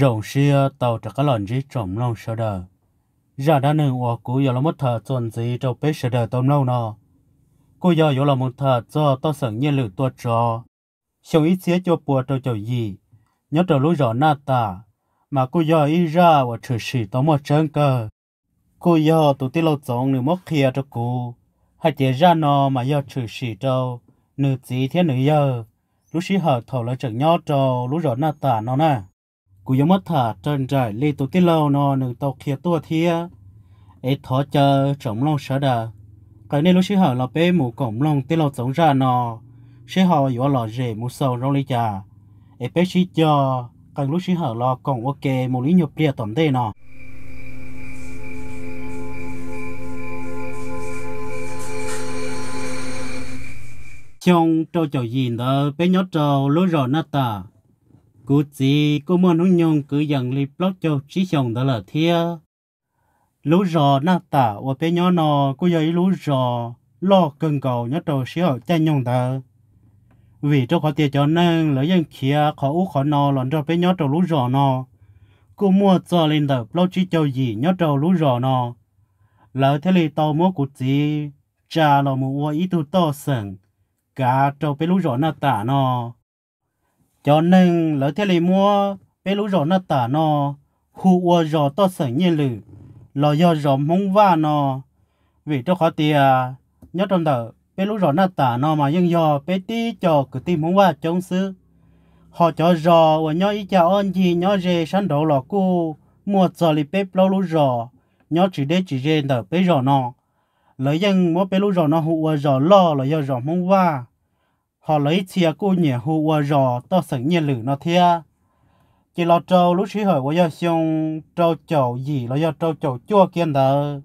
rộng xia tàu cho các lòn dí trộm lòng sơ đờ. Giờ đã nâng ua cú yếu là một thờ trộn dí trâu bế sơ đờ tôm lâu nọ. Cú yếu yếu là một thờ cho tao sẵn nhiên lử tuột trò. Xong ít xía cho bùa trâu chầu gì. Nhớ trâu lũ rõ nà tà. Mà cú yếu ý ra và trừ sĩ tao một chân cơ. Cú yếu tụ tí lâu tổng nữ mốc kia cho cú. Hãy chế ra nọ mà yếu trừ sĩ trâu. Nữ chí thiên nữ yếu. lúc sĩ hở thầu là chẳng nhó trâu lũ rõ nà tà nọ nè nò tàu kia chờ chống cái này lúc xưa họ là bé mù cổng lông tí lâu sống ra nò xưa họ yếu là rể mù sầu rong lấy trà ấy bé xí cho cái lúc xưa họ là cổng ok mù lý nhục bia tầm đê nò trong trâu chầu gì đó bé nhót trâu lối rồi nát ta cú gì cô muốn nó nhung cứ dần lì plot cho chỉ chồng đó là thia lú rò na tả và bé nhỏ nò cô dạy lú rò lo cần cầu nhớ trâu xíu cha nhung đó vì cho khó tiền cho nên lỡ dân kia khó u khó nó lòn cho bé nhỏ trâu lú rò nò cô mua cho lên tờ plot chỉ cho gì nhớ trâu lú rò nò lỡ thế lì tàu mua cú gì cha lo mua ít tu to sừng cả trâu bé lú rò na tả nó cho nên lỡ thế này mua bé lũ rò nó tả nó khu ua rò to sở nhiên lử lò do rò mông va nó vì cho khó tìa nhớ trong tờ bé lũ rò nó tả nó mà nhưng do bé tí cho cứ tìm mông va chống sư họ cho rò và nhớ ý chào ơn gì nhớ rề sẵn đổ lò cu mua cho lì bé lâu lũ rò nhớ chỉ để chỉ rề tờ bé rò nó lỡ dân mua bé lũ rò nó hụ rò lo lò do rò mông va họ lấy chia cô nhẹ hù qua rò to sợ nhẹ lử nó thia chỉ lo trâu lúc xí hỏi qua do xong trâu chầu gì lo do trâu chầu chua kia đờ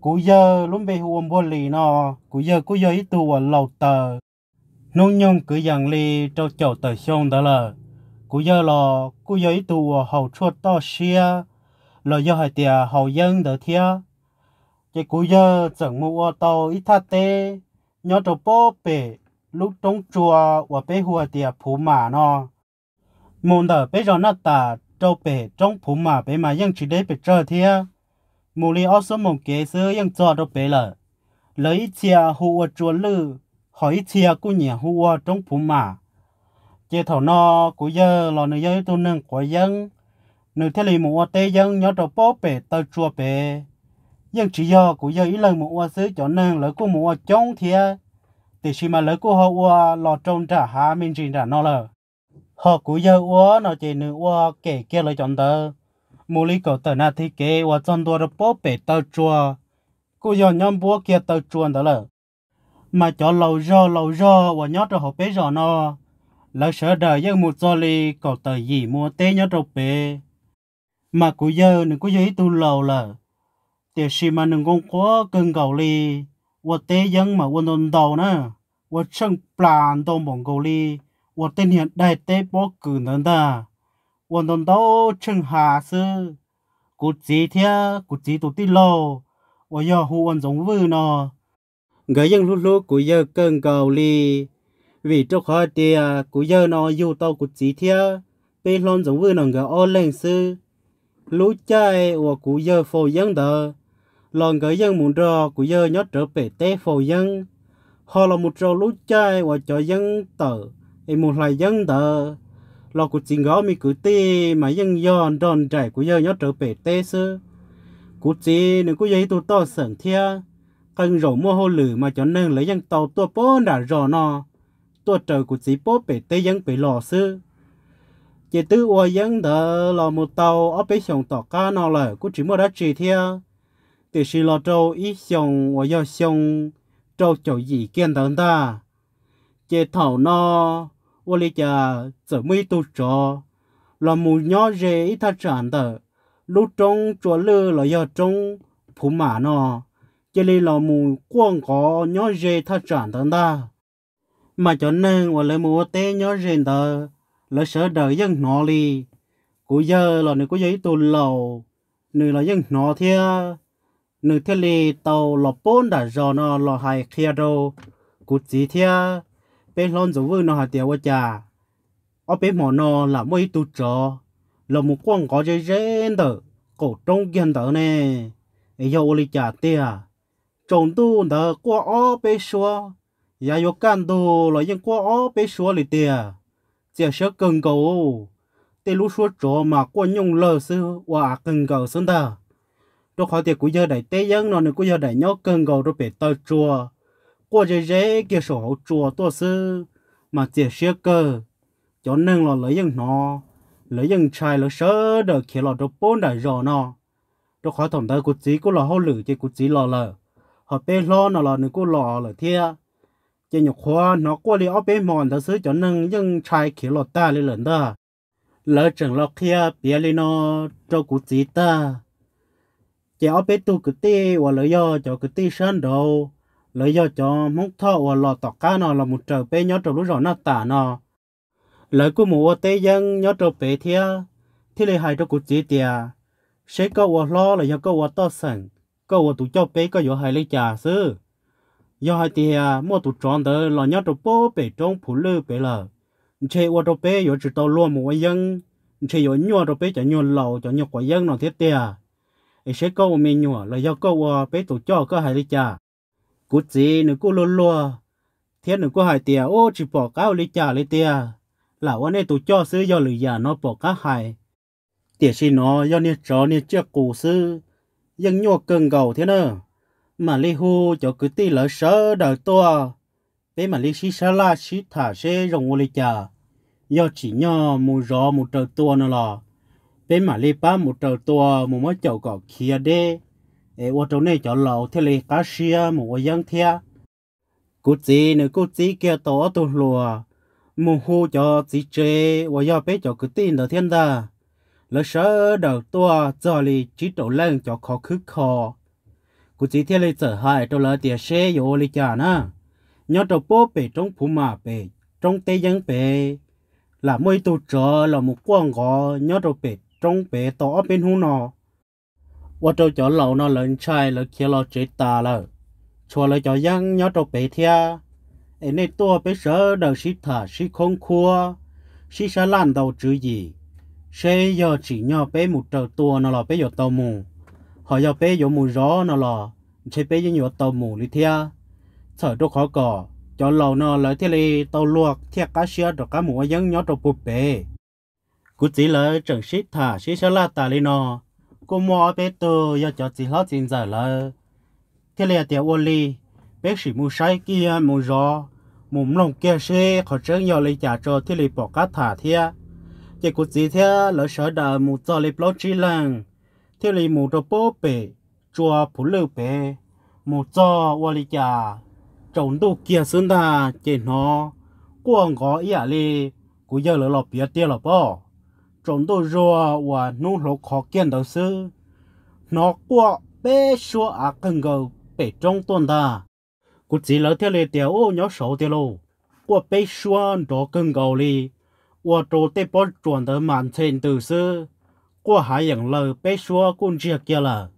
cú giờ lúc bị hù bò lì nó cú giờ cú giờ ít tu vào lầu tờ nông nhung cứ dặn lì trâu chầu tờ xong đó là cú giờ lo cú giờ ít tu vào hậu chua to xia lo do hỏi tiề hậu dân đờ thia chỉ cú giờ chẳng mua tàu ít thắt tê nhớ trâu bố bể lúc trong chùa và bé hùa địa phú mà nó môn đờ bé rồi nó tả trâu bé trong phú mà bé chỉ để bé chơi thia mù li ở số mông kế xưa ยัง cho đâu bé lờ lấy chia hùa chùa lư hỏi chia của nhà hùa trong phú mà chế thầu nó của giờ lò nơi giờ tu nâng của dân nơi thế lì một tê dân nhớ trâu bố bé tơ chùa bé nhưng chỉ do của giờ ý lần một xứ cho nâng lỡ của một chống thia thì khi mà lấy của họ ua lò trông trả há mình trình trả nó là họ cú giờ ua nó chỉ nữ ua kể kia lời chọn tờ mù lý cổ tờ na thì kế ua chọn đua rồi bố bể tờ chua cú giờ nhóm bố kia tờ chuồn đó lờ mà cho lâu rò lâu rò ua nhớ rồi họ bế rò nó lỡ sợ đời giấc một cho li cổ tờ gì mua tê nhớ rồi bế mà cú giờ nữ cú giờ ít tu lâu lờ thì khi mà đừng con có cưng cầu li 我爹英嘛，我弄到呢，我正 plan 到蒙古里，我今年带爹包给人的，我弄到正下是，古几天古几都地喽，我要胡文总务呢，người dân lúc lúc của giờ cơn cầu li vì trong khó thì của giờ nó yêu tao của chỉ theo bên lon giống vừa nó người ô lên sư lũ chơi của của giờ phổ dân đời lòng người dân muốn rò của giờ nhớ trở về té phổ dân họ là một trâu lũ chai và cho dân tờ em một lại dân tờ lò của chính gõ mi cử ti mà dân giòn đòn chạy của giờ nhớ trở về té sư cụ chỉ nếu có giấy tu to sởn thia cần rổ mua hồ lử mà cho nên lấy dân tàu tua bố đã rò nò tua trời của chỉ bố về tê dân về lò sư chỉ tư ua dân tờ là một tàu ở bên sông tỏ cá nò lời của chỉ mua đã chỉ thia từ sự lo trâu ý xong và do xong trâu chỗ gì kiên thắng ta chế thảo nó và lý cha giờ mới tu trò là mù nhỏ rễ ít thật sản tờ lúc trong chùa lư là do trong phú mã nó chế lý là mù quăng có nhỏ rễ thật sản thắng ta mà cho nên và lấy mùa té nhỏ rễ tờ là sợ đời dân nó đi cụ giờ là người có giấy tu lầu người là dân nó thiệt nữ thế lì tàu lọ bốn đã rò nó lọ hai kia đâu cú chỉ thia bên lon dấu vư nó hạt tiêu quá chà ở bên mỏ nó là mấy tu trò là một quăng có dây dễ đỡ cổ trong kiên đỡ nè ai yêu lì chà tia trồng tu đỡ qua ó bên xua ya yo can tu là những qua ó bên xua lì tia chỉ sợ cần cầu tê lú xua trò mà quan nhung lơ sư hòa cần cầu sơn ta đó khỏi thì cú giờ đại tế dân nó nên cú giờ đại nhóc cơn gầu rồi bị tơ chua qua dễ dễ kia sổ hậu chua to sư mà chỉ xe cơ cho nên là lấy dân nó lấy dân trai lấy sớ đỡ khi là đồ bốn đại rò nó đó khỏi thằng ta cú chỉ cú là hậu lử chứ cú chỉ là lờ họ bê lo nó là nên cú lò là thia chỉ nhục khoa nó qua đi ở bê mòn ta sư cho nên dân trai khi là ta lên lần ta lỡ chẳng lo kia bia lên nó cho cú chỉ ta chỉ ở bên tu cái tê và lấy do cho cái tê sơn đồ lấy do cho mong thọ và lọ tọt cá nó là một trở bé nhớ trong lúc rõ nó tả nó lấy của mùa tế dân nhớ trong bé thia thì lấy hai trong cuộc chỉ tia sẽ có và lo là do có và to sẵn có và tụ cho bé có do hai lấy trà sư do hai tia mua tụ tròn tới là nhớ trong bố bé trong phủ lư bé lờ chế và trong bé do chỉ tàu luôn mùa dân chế do nhua trong bé cho nhua lầu cho nhua quả dân nó thiết tia sẽ có một mình nhỏ là do có bé tổ cho có hai lý cha cú gì nữa cú lô lô thế nữa cú hai tia ô chỉ bỏ cao lý cha lý tia này tổ cho xứ do lười già nó bỏ cá hai tia xin nó do nên chó nên chưa cù xứ dân cần gầu thế nữa mà lý hu cho cứ tí lỡ sợ đời to bé mà lý xí xa la xí thả xe rồng ô cha do chỉ nhỏ mù rõ một trời tua nó là bên mà li ba một trầu tua một mối chậu cỏ kia đê ê ô trầu này chỗ lầu thế li cá xia một ở giang thia cô chị nữa cô chị kia tổ tu lùa một hô cho chị chê ô giờ bé cho cứ tin được thiên đà lỡ sợ đầu tua giờ li chỉ đầu lên cho khó khứ khó cô chị thiên li trở hại trầu lỡ tiền xe vô li chả na nhớ đầu bố bể trong phủ mà bể trong tây giang bể là mỗi tu trở là một quang gò nhớ đầu bể trong bể to bên hú nọ và trâu chó lâu nó lớn chai là kia lo chết ta là chua là chó giang nhó trâu bể thia ấy này tua bé sơ đầu xí thả xí không khua xí sẽ lan đầu chữ gì xe giờ chỉ nhó bé một trâu tua nó là bé giờ tàu mù họ giờ bé giờ mù gió nó là chế bé giờ nhó tàu mù lý thia thở trâu khó cỏ chó lâu nó là thế này tàu luộc thiệt cá xia đồ cá mù giang nhó trâu bụp bé cú chỉ lỡ chẳng xít thả xí xá la ta lên nó cô mua bé tơ do cho chỉ lót xin giờ lỡ thế là tiểu ô li bé sĩ mua sai kia mua gió mua lòng kia xe khó chớ nhỏ lấy trả cho thế là bỏ cá thả thia chỉ cú chỉ thế lỡ sợ đà mua cho lấy lót chỉ lần thế là mua đồ bố bể chùa phủ lưu bể mua cho ô li trả trồng đồ kia xứng ta chỉ nó quăng có ý à li cú giờ lỡ lọp bia tiêu lọp bao trộn đồ rồi, và nung lỗ khó kiện đầu sư. Nó qua bê xua à cần gầu bị trong tuần ta. Cụ chỉ lỡ theo lệ tiểu ô nhỏ sổ tiêu lô. Qua bê xua đó cần gầu đi, và trô tê bó trộn tờ màn trên từ sư. Qua hải yẳng lờ bê xua cũng chưa kia là.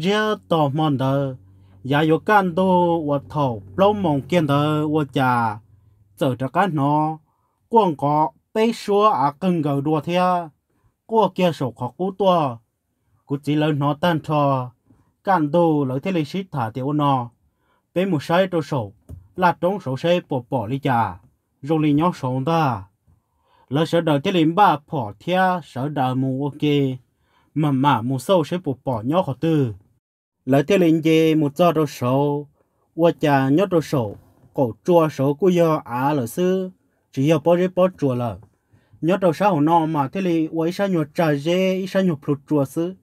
Chia tò mòn đó, Giá yếu can đô và thầu lâu mong kiên tờ và chà. Giờ cho cá nó. Quang có bây số à cần gầu đua thế cô kia số khó cú to, cú chỉ lớn nó tan cho cản đồ lấy thế lịch sử thả tiểu nó bây một sai đồ số, là trong số xe bỏ bỏ đi chả rồi lì nhóc sống ta lỡ sở đời thế lính ba bỏ thea sở đời mù ok mà mà mù sâu sẽ bỏ bỏ nhóc khó tư lỡ thế lính gì một do đồ số, qua cha nhóc đồ số, cổ chua số của do à lỡ xưa chỉ yêu bỏ dễ bỏ chùa là nhớ đầu sao nó mà thế thì quay sao nhọ trà dễ sao nhọ phụt chùa xứ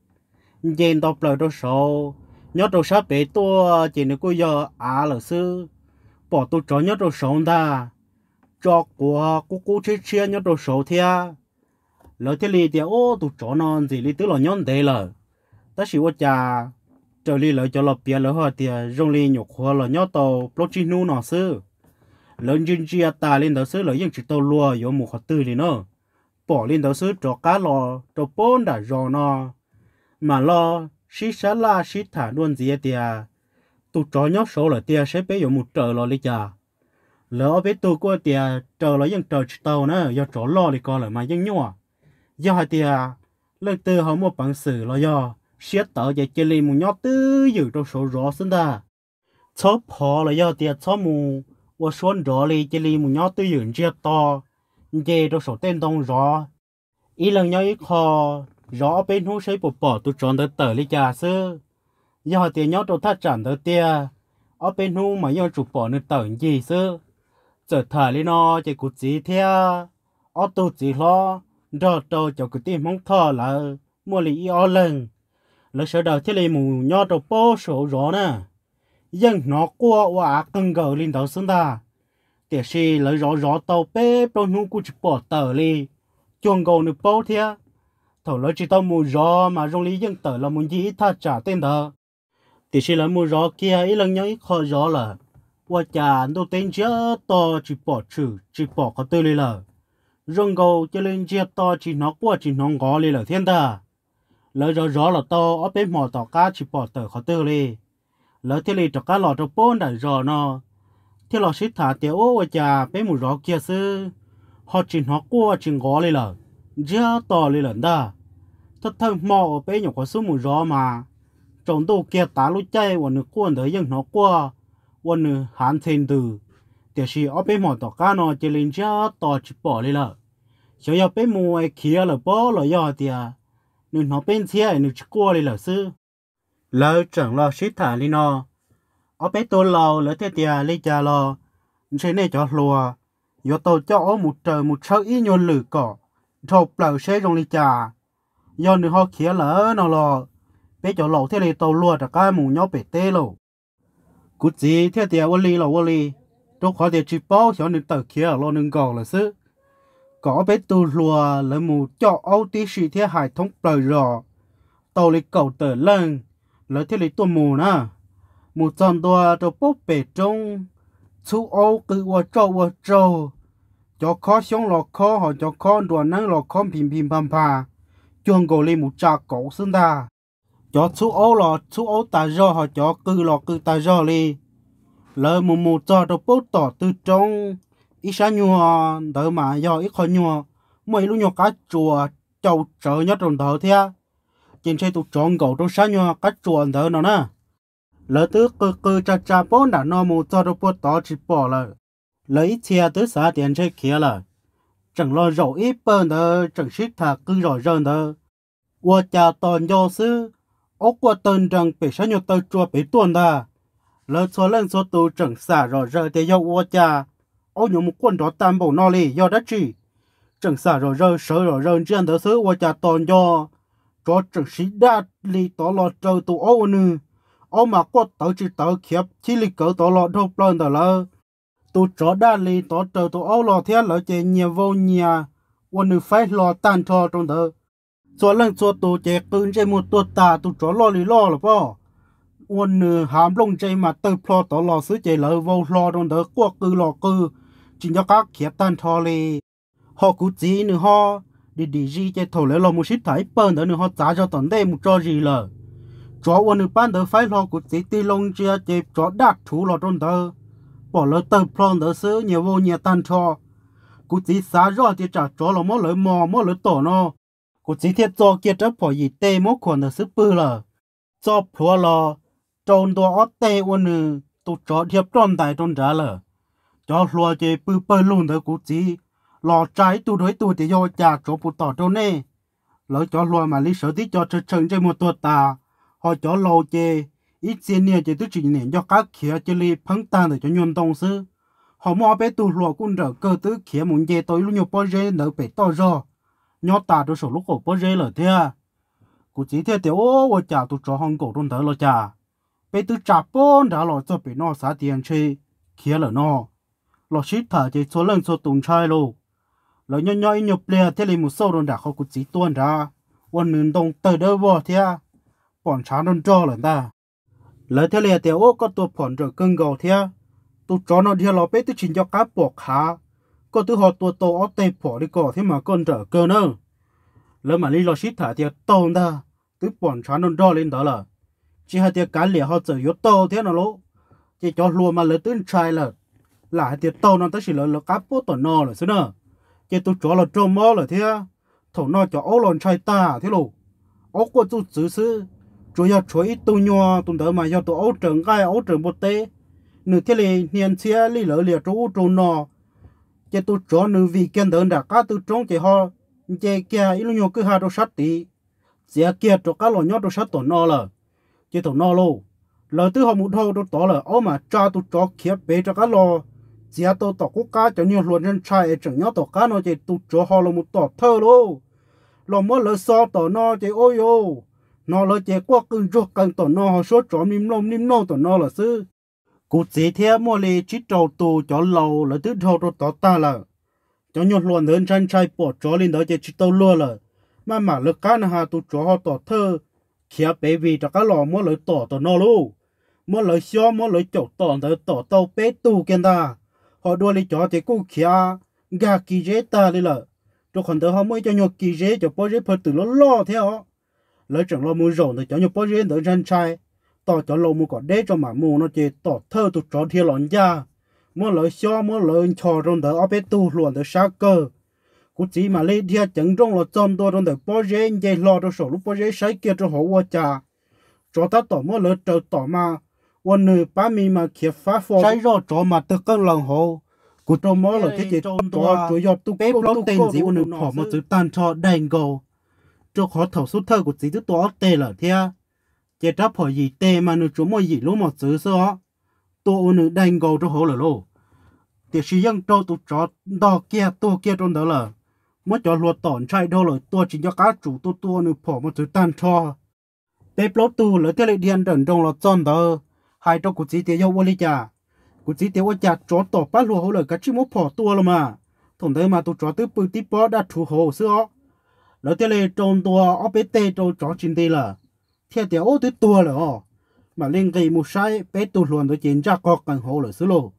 nhìn đọc lời đâu sao nhớ đầu sao bé tua chỉ nếu cô giờ à là xứ bỏ tôi cho nhớ đầu sao ta cho của cô cô chia chia nhớ đầu sao thia lỡ thế thì thì ô tôi cho nó gì thì tôi là nhon thế là ta chỉ quay trà trở đi lỡ cho lọ bia lỡ họ thì rong đi nhục hoa lỡ nhớ tàu protein nu nó xứ lớn dân chia ta lên đó xứ lợi dân chỉ tàu lùa yếu mù khó tư đi nó bỏ lên đó xứ cho cá lò cho bốn đã rò nó mà lo xí xá la xí thả luôn gì tìa tụ cho nhóc số là tìa sẽ bé yếu mù trở lo lý chả lỡ bé tụ qua tìa trở lo dân trở chỉ tàu nó do chó lo đi coi là mà dân nhỏ do hai tìa lần từ họ mua bằng sử lo do xiết tờ dạy chơi lên mù nhóc tư dự trong số rõ sinh ra chó phò là do tìa chó mù 我说着哩，这里木鸟对人接到，这都手电筒 rõ，一 lần nhau ít khó, rõ bên hông xây bộ bỏ tụ tròn tới tờ lý giả sư. Giờ thì nhau tụ thắt chẳng tới tia, ở bên hông mà nhau chụp bỏ nơi tờ gì sư. Giờ thả lý nó chỉ cụ chí theo, ở tụ chí lo, rõ tàu cho cụ tìm mong thờ là mua lý ở lần. Lúc sau đầu thế lý mù nhau tụ bó sổ rõ nè dân nó qua và cần gỡ lên đầu xuống ta để xì lấy rõ rõ tàu bé bao nhiêu cũng chỉ bỏ tờ đi chuồng gầu nữa bao thia thầu lấy chỉ tàu mua rõ mà trong lý dân tờ là muốn gì tha trả tên đó để xì lấy mua rõ kia ít lần nhau ít khó rõ là và chả đâu tên chưa to chỉ bỏ trừ chỉ bỏ có tư lên là rong gầu cho lên chia to chỉ nó qua chỉ nó ngó lên là thiên ta lấy rõ rõ là tàu ở bên mỏ tàu cá chỉ bỏ tờ có tư lên lỡ thì lì cho cá lọ cho bốn đã rò nó thì lọ xít thả tiểu ô cha bé mù rõ kia sư họ chỉ họ qua chỉ ngó lên lờ giờ tỏ lên lần đó thật thân mò bé nhỏ có số mù rõ mà trong đồ kia tá lũ chay và nửa cuốn tới dân nó qua và nửa hán thêm từ thì chỉ ở bé mò tỏ cá nó chỉ lên giờ tỏ chỉ bỏ lên lờ cho giờ bé mù ai kia là bỏ là giờ thì à nửa nó bên xe nửa chỉ qua lên lờ sư lỡ chẳng lo xí thả li nó ở bé tôi lò lỡ thế tiề li cha lò thế này cho lùa yo tôi cho ở một trời một sớt ít nhon lử cỏ thọc lỡ xế trong li cha do nữa họ khía lỡ nó lò bé cho lẩu thế này tôi lùa ra cái mù nhau bé tê lẩu cú gì thế tiề vô li lẩu vô li tôi khó để chỉ bao cho nên tờ khía lo nên gò là xứ có bé tôi lùa lỡ mù cho âu tí sĩ thế hải thống bờ rò tàu lịch cầu tờ lăng lỡ thế lấy tuần mù nè mù tròn đùa cho bốc bể trong chú ô cứ ô trâu ô trâu cho khó xuống lọ khó hoặc cho khó đùa nắng lọ khó bình bình phàm phà chuông cổ lì một trà cổ xương ta cho chú ô lọ chú ô ta do hoặc cho cứ lọ cứ ta do lì, lỡ mù mù cho cho bốc tỏ từ trong ít sáng nhua đỡ mà do ít khó nhua mấy lúc nhua cá chùa chầu trở nhất trong thở thế chính chế tụ tròn gầu trong sáng nhau cách chuồn thở nào nè lỡ tứ cơ cơ cha cha bố đã no mù cho đồ bố tỏ chỉ bỏ là lấy xe tứ xã tiền chế kia là chẳng lo rổ ít bơn thơ chẳng xích thà cứ rổ rơn thơ qua cha toàn do sư ốc qua tên rằng bị sáng nhau tơ chua bị tuần ta lỡ số lần số tù chẳng xả rổ rơ thì do qua cha ốc nhổ một quân đó tam bổ no lì do đất chỉ chẳng xả rổ rơ sợ rổ rơn trên thơ sư qua cha toàn do cho trường sĩ đã li tỏ lọ trâu tụ ô nư ô mà có tàu chỉ tàu khiếp chỉ li cỡ tỏ lo đô plon tờ lơ tụ chó đã li tỏ trâu tụ ô lọ thế lỡ chạy nhà vô nhà ô nư phải lo tàn cho trong tờ cho lần cho tụ chạy cưng chạy một tụ tà tụ chó lo li lo là bao ô nư hàm lông chạy mà tàu plo tỏ lo sứ chạy lỡ vô lo trong tờ quốc cư lọ cư chỉ cho các khiếp tàn cho li họ cú chỉ nư họ đi đi gì chơi thầu lấy lo một xít thái bơn đỡ nữa họ trả cho tận đây một cho gì lờ chó quân được ban đỡ phải lo của tí tí long chưa chơi chó đạt thú lo trong tờ bỏ lỡ tờ phong đỡ xứ nhiều vô nhiều tan cho cụ tí xá rõ thì trả chó lo mỗi lỡ mò mỗi lỡ tổ nó cụ tí thiệt cho kia chấp bỏ gì tê mỗi khoản đỡ sứ bư lờ cho plua lo trôn đồ ớt tê quân nữ tụ chó thiệp tròn tại tròn trả lờ cho lo chơi bư bơ luôn đỡ cụ tí lò trái tu đối tu thì do chả chỗ phụ tỏ chỗ nè lỡ cho loài mà lý sở tí cho chơi chân trên một tuột tà họ cho lò chê ít xin nè chỉ tôi chỉ nè cho các khía chỉ lý phăng tan để cho nhuận đồng sư họ mua bé tu lò cũng đỡ cơ tứ khía muốn dê tối lúc nhiều bao dê nở bé to rồi nhó tà tôi số lúc cổ bao dê lỡ thế cụ chỉ thế tiểu ô ô chả tôi cho hong cổ trong đó lỡ chả bé tu chả bốn đã lọ cho bé nó xả tiền chơi khía lỡ nó lọ ship thở chỉ số lần số tùng chơi luôn lo nhỏ nhỏ nhiều lè thế li một sâu đồn đã khó cú chỉ tuôn ra ôn nương đông tờ đỡ bò thế bọn chán đồn cho lần ta lỡ thế li tiểu ô có tụ bọn trở cưng gầu thế tụ chó nó theo lo bé tụ chỉnh cho cá bò khá có tụ họ tụ tổ ở tây bỏ đi cỏ thế mà con trở cơ nữa lỡ mà lì lo shit thả thì tông ta tụ bọn chán đồn cho lên đó là chỉ hai tiệc cá lìa họ chở yếu tàu thế nào lỗ chỉ cho lùa mà lỡ tụi trai là là hai tiệc tàu nó tới chỉ lỡ lỡ cá bò tổ nò rồi xưa nữa cái tôi cho là trâu mơ là thế thầu nó cho ấu lòn chạy ta à, thế lô, ấu của tôi xử sư chủ yếu chủ ít tôi nhòa tôi đỡ mà do tôi ấu trường gai ấu trường bột tê nửa thế này niên xe lì lỡ lìa chú trâu nọ cái tôi cho nửa vì kiên đơn đã cá tôi trống chế ho chế kia ít lúc cứ hai đồ sát tí chế kia cho cá lò nhót đồ sát tổ nọ là cái tổ nọ lô lỡ tư họ một hồ đồ tỏ là ấu mà cha tôi cho kia bế cho cá lò chia tô tỏ quốc cá cho nhiều luận nhân trai chẳng nhau tỏ cá nó chỉ tụt chỗ họ là một tỏ thơ lô lo mất lỡ so tỏ nó chỉ ôi ô nó lỡ chỉ qua cưng cho cần tỏ nó họ số trộm nim nôm nim nô tỏ nó là sư cụ chỉ theo mua lì chỉ trầu tù cho lâu là thứ đầu cho tỏ ta là cho nhiều luận nhân trai trai bỏ cho lên đó chỉ chỉ tâu lua là mà mà lỡ cá nó hà tụt chỗ họ tỏ thơ kia bé vì cho cá lò mua lỡ tỏ tỏ nó luôn mua lỡ xó mua lỡ chậu tỏ tỏ tàu bé tù kia ta họ đua đi chó thì cũng khía gà kỳ dễ ta đi lợ cho còn đó họ mới cho nhục kỳ dễ cho bố dễ phật từ lo lo theo lấy chẳng lo mua rồi thì cho nhục bố dễ đỡ răn chay tỏ cho lo mua cỏ đế cho mà mua nó chỉ tỏ thơ tụt chó thiên lòn ra mua lời xo mua lời trò trong đó áp bên tu luôn đó sát cơ cú chỉ mà lấy thia chẳng trong là trong đó trong đó bố dễ dễ lo cho sổ lúc bố dễ sấy kia cho họ qua cha cho ta tỏ mua lời trời tỏ mà วันนึงป้ามีมาเขียฟ้าฟอใช้รอจอมาตึกกังหลังโหกูโตมอหลอที่จะตัวจอยอบตุ๊กเป๊ะรถเต็นสิวันนึงขอมาซื้อตันชอแดงโกจะขอเถาสุดเธอกูสีตัวเตะเหรอเทียเจ็ดรับพอยีเตะมาหนูจมวยยีรู้หมดซื้อซะตัวอันนึงแดงโกจะโหเหรอโลเดี๋ยวชียังโตตุ๊กจอดอกเกียตัวเกียจนเด้อเหรอเมื่อจอหลวดต่อนใช่เท่าเลยตัวจริงยก้าจูตัวตัวหนึ่งผอมาซื้อตันชอเป๊ะรถตูเหรอเที่ยเลยเดียนเดินดงหลอดจอนเด้อ hai trong cuộc chiến tiêu yêu vô lý cuộc chiến tiêu tiêu chả chó tổ bắt lùa hồ lời cái chim mốt phò tua rồi mà thủng đấy mà tụ chó tứ bự tí bó đã chủ hồ xưa lỡ tiêu lệ trôn tua ở bé tê trôn chó chín tê là theo tiêu ô tứ tua rồi ó mà lên kỳ một sai bé tụ luồn tôi chiến ra có cần hồ lời xứ lô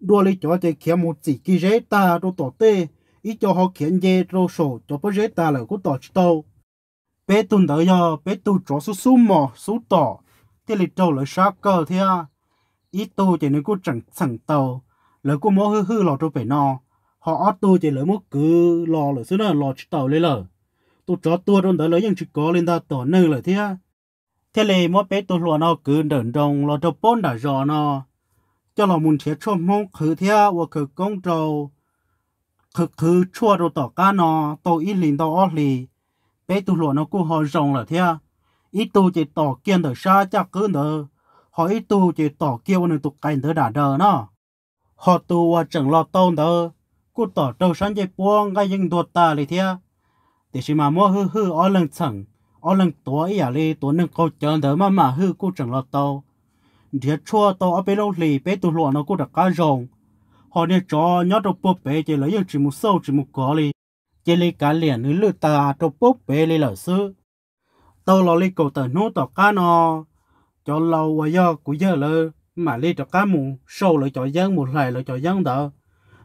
đua lấy chó chơi khiến một chỉ kỳ rễ ta trôn tổ tê ít cho họ khiến dê trôn sổ cho bó rễ ta là của tổ chỉ tàu bé tụ đỡ yo bé tụ chó số số mỏ số tỏ thì lịch trâu lỡ sharp cơ thế à ít tu chỉ nên cô chẳng chẳng tàu lỡ cô mỗi hư hư lò trâu phải no họ ót tu chỉ lỡ mỗi cứ lò lỡ xứ lỡ lò chỉ tàu lên lỡ tu chó tua trong đó lỡ những chỉ có lên ta tổ nư lỡ thế à thế này mỗi bé tu lò nó cứ đợn đông lò trâu bón đã giò nó cho lò muốn thiệt cho mong khử thế à và khử công trâu khử khử chua rồi tỏ cá nó tàu ít lìn tàu ót lì bé tu lò nó cô họ rồng lỡ thế à ít tu chỉ tỏ kiên thở xa chắc cứ nở họ ít tu chỉ tỏ kêu nên tục cảnh thở đã đờ nó họ tu và chẳng lo tôn thở cứ tỏ trâu sáng chỉ buông ngay những đột ta lì thia để chỉ mà mua hư hư ở lần chẳng ở lần tổ ấy à lì tổ nâng câu chân thở mà mà hư cô chẳng lo tâu để chua tàu ở bên lâu lì bên tụ lụa nó cô đặt cá rồng họ nên cho nhớ đồ bố bể chỉ lấy những chỉ một sâu chỉ một cỏ lì chỉ lấy cái liền nữa lừa ta đồ bố bể lì lỡ sư tôi lo li cổ tờ nô tỏ cá nó cho lâu và do của giờ lơ mà li tỏ cá mù sâu lại cho dân một lại lại cho dân đỡ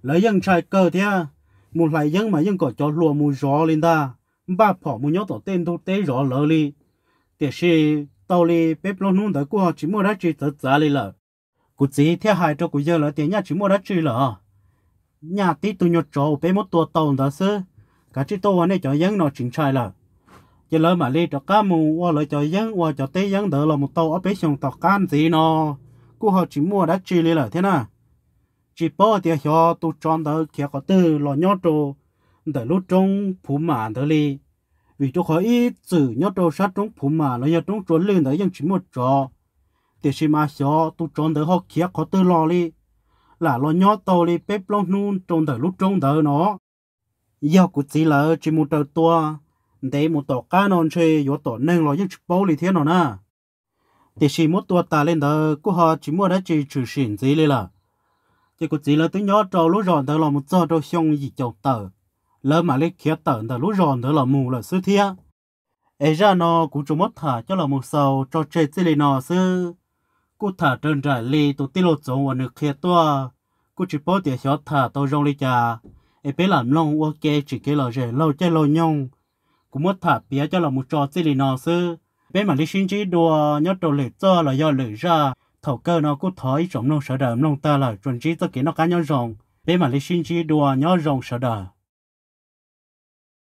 lấy dân trai cơ thế à? một lại dân mà dân cổ cho lùa mù rõ lên ta ba phỏ mù nhớ tỏ tên thu tế rõ lơ li thế thì tôi li bếp lo nung tới của chỉ mua đã chỉ tới giá li lợ cụ chỉ theo hai cho của giờ lơ tiền nhà chỉ mua đã chỉ lợ nhà tí tụi nhột trâu bé một tua tàu đó sư cả chỉ tàu này cho dân nó chính trai lợ chỉ lỡ mà lên cho cá mù qua lỡ cho dân qua cho tê dân đỡ là một tàu ở bên sông tàu can gì nó cô họ chỉ mua đã chỉ lên thế na, chỉ bỏ thì họ tụ chọn đỡ kia có tư lo nhót đồ đỡ lúc trong phủ mà đỡ li vì chỗ khỏi ít chữ nhót đồ sát trong phủ mà lo nhót trong chuẩn lên đỡ dân chỉ mua trò thì chỉ mà họ tụ chọn đỡ họ kia có tư lo li là lo nhót tàu li bếp lông nun trong đỡ lúc trong đỡ nó giờ cũng chỉ là chỉ một đầu tua để một tổ cá non chơi yếu tổ nâng lo giúp bao lì thiên nào na thì chỉ một tổ ta lên đó cô họ chỉ mua đã chỉ trừ xỉn gì lên là chỉ có chỉ là tiếng nhỏ trâu lúa ròn đó là một giờ trâu xong gì chậu tờ lỡ mà lấy khía tờ đó lúa ròn đó là mù là sư thia ấy e ra nó cũng chỉ một thả cho là một sầu cho chơi gì lên nó sư cô thả trơn trải lì tổ tiết lộ giống và nước khía toa cô chỉ bao tiền xóa thả tàu rong lì trà ấy biết làm long ok chỉ cái là rẻ lâu chơi lâu nhung cũng mất thả bia cho là một trò chơi lì nó sư bên mà lý sinh chỉ đùa nhớ đồ lệ cho là do lệ ra thầu cơ nó cũng thói rộng nông sở đời nông ta là chuẩn chỉ cho kiến nó cá nhau rộng bên mà lý sinh chỉ đùa nhớ rộng sở đời